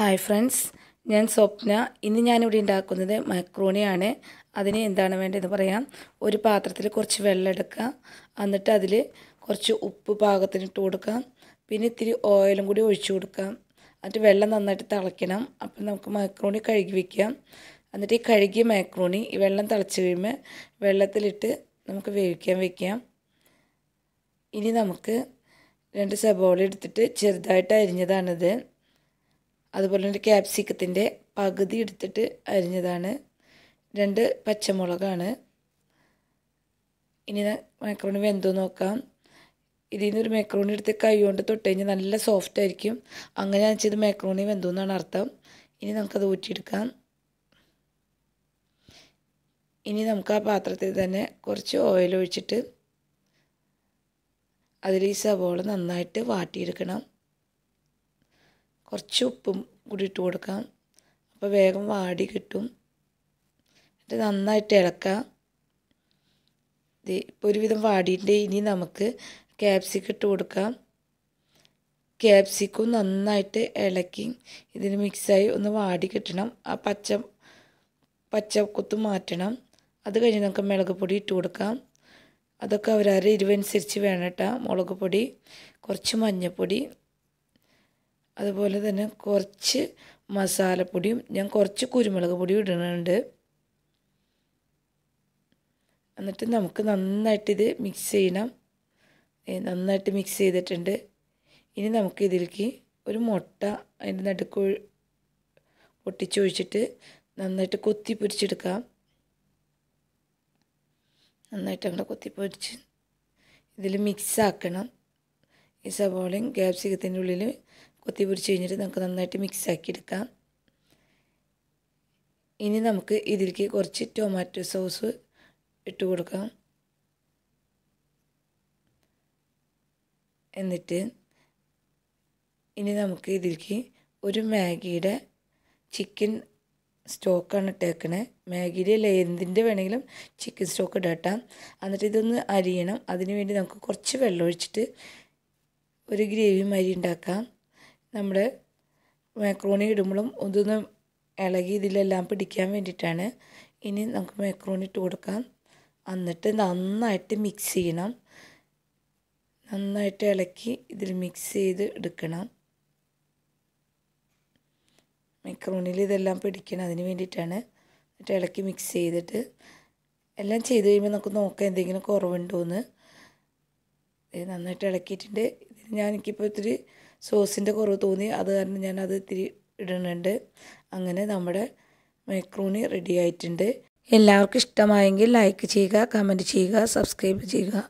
hi friends ഞാൻ സ്വപ്ന ഇന്ന് ഞാനിവിടെ ഉണ്ടാക്കുന്നത് മക്രോണിയാണ് അതിന് എന്താണ് വേണ്ടതെന്ന് പറയാം ഒരു പാത്രത്തിൽ കുറച്ച് വെള്ളം എടുക്കുക എന്നിട്ട് അതിൽ കുറച്ച് ഉപ്പ് പാകത്തിന് ഇട്ട് കൊടുക്കുക പിന്നെ ഇത്തിരി ഓയിലും കൂടി ഒഴിച്ചു കൊടുക്കാം എന്നിട്ട് വെള്ളം നന്നായിട്ട് തിളയ്ക്കണം അപ്പം നമുക്ക് മക്രോണി കഴുകി വയ്ക്കാം എന്നിട്ട് ഈ കഴുകിയ മക്രോണി ഈ വെള്ളം തിളച്ച് കഴിയുമ്പോൾ വെള്ളത്തിലിട്ട് നമുക്ക് വേവിക്കാൻ വയ്ക്കാം ഇനി നമുക്ക് രണ്ട് സബോള എടുത്തിട്ട് ചെറുതായിട്ട് അരിഞ്ഞതാണിത് അതുപോലെ തന്നെ ക്യാപ്സിക്കത്തിൻ്റെ പകുതി എടുത്തിട്ട് അരിഞ്ഞതാണ് രണ്ട് പച്ചമുളകാണ് ഇനി മാക്രോണി വെന്തോ നോക്കാം ഇതിൽ നിന്നൊരു മാക്രോണി എടുത്ത് കൈ കൊണ്ട് തൊട്ട് കഴിഞ്ഞാൽ നല്ല സോഫ്റ്റ് ആയിരിക്കും അങ്ങനെ വെച്ചത് മാക്രോണി വെന്തു എന്നാണ് അർത്ഥം ഇനി നമുക്കത് ഊറ്റിയെടുക്കാം ഇനി നമുക്ക് ആ പാത്രത്തിൽ തന്നെ കുറച്ച് ഓയിൽ ഒഴിച്ചിട്ട് അതിൽ ഈ സവോള നന്നായിട്ട് വാട്ടിയെടുക്കണം കുറച്ച് ഉപ്പും കൂടി ഇട്ട് കൊടുക്കാം അപ്പോൾ വേഗം വാടി കിട്ടും എന്നിട്ട് നന്നായിട്ട് ഇളക്കാം ഇപ്പോൾ ഒരുവിധം വാടിയിട്ട് ഇനി നമുക്ക് ക്യാപ്സിക്ക് ഇട്ട് കൊടുക്കാം ക്യാപ്സിക്കും നന്നായിട്ട് ഇളക്കി ഇതിന് മിക്സായി ഒന്ന് വാടി കിട്ടണം ആ പച്ച പച്ച കുത്ത് മാറ്റണം അത് കഴിഞ്ഞ് നമുക്ക് മുളക് പൊടി ഇട്ട് കൊടുക്കാം അതൊക്കെ അവരവരുടെ ഇരുവനുസരിച്ച് വേണം കേട്ടോ മുളക് പൊടി കുറച്ച് മഞ്ഞൾപ്പൊടി അതുപോലെ തന്നെ കുറച്ച് മസാലപ്പൊടിയും ഞാൻ കുറച്ച് കുരുമുളക് പൊടിയും ഇടുന്നുണ്ട് എന്നിട്ട് നമുക്ക് നന്നായിട്ട് ഇത് മിക്സ് ചെയ്യണം നന്നായിട്ട് മിക്സ് ചെയ്തിട്ടുണ്ട് ഇനി നമുക്ക് ഇതിലേക്ക് ഒരു മുട്ട അതിൻ്റെ നടുക്ക് പൊട്ടിച്ചൊഴിച്ചിട്ട് നന്നായിട്ട് കൊത്തി പൊരിച്ചെടുക്കാം നന്നായിട്ട് അങ്ങനെ കൊത്തി പൊരിച്ച് ഇതിൽ മിക്സ് ആക്കണം ഈ സവോളയും ക്യാപ്സിക്കത്തിൻ്റെ ഉള്ളിൽ കൊത്തി പിടിച്ച് കഴിഞ്ഞിട്ട് നമുക്ക് നന്നായിട്ട് മിക്സ് ആക്കി എടുക്കാം ഇനി നമുക്ക് ഇതിലേക്ക് കുറച്ച് ടൊമാറ്റോ സോസ് ഇട്ട് കൊടുക്കാം എന്നിട്ട് ഇനി നമുക്ക് ഇതിലേക്ക് ഒരു മാഗിയുടെ ചിക്കൻ സ്റ്റോക്കാണ് ഇട്ടേക്കണേ മാഗിയിൽ അല്ല എന്തിൻ്റെ വേണമെങ്കിലും ചിക്കൻ സ്റ്റോക്ക് ഇടട്ടാം എന്നിട്ട് ഇതൊന്ന് അരിയണം അതിന് വേണ്ടി നമുക്ക് കുറച്ച് വെള്ളം ഒഴിച്ചിട്ട് ഒരു ഗ്രേവി മാതിരി ഉണ്ടാക്കാം നമ്മൾ മാക്രോണി ഇടുമ്പോഴും ഒന്നും ഇളകി ഇതിലെല്ലാം പിടിക്കാൻ വേണ്ടിയിട്ടാണ് ഇനി നമുക്ക് മാക്രോണി ഇട്ട് കൊടുക്കാം എന്നിട്ട് നന്നായിട്ട് മിക്സ് ചെയ്യണം നന്നായിട്ട് ഇളക്കി ഇതിൽ മിക്സ് ചെയ്ത് എടുക്കണം മൈക്രോണിൽ ഇതെല്ലാം പിടിക്കണം അതിന് വേണ്ടിയിട്ടാണ് എന്നിട്ട് ഇളക്കി മിക്സ് ചെയ്തിട്ട് എല്ലാം ചെയ്ത് കഴിയുമ്പോൾ നമുക്ക് നോക്കാം എന്തെങ്കിലും കുറവുണ്ടോ എന്ന് നന്നായിട്ട് ഇളക്കിയിട്ടുണ്ട് ഞാൻ ഇത്തിരി സോസിൻ്റെ കുറവ് തോന്നി അത് കാരണം ഞാനത് ഇത്തിരി ഇടുന്നുണ്ട് അങ്ങനെ നമ്മുടെ മൈക്രോണി റെഡി ആയിട്ടുണ്ട് എല്ലാവർക്കും ഇഷ്ടമായെങ്കിൽ ലൈക്ക് ചെയ്യുക കമൻറ്റ് ചെയ്യുക സബ്സ്ക്രൈബ് ചെയ്യുക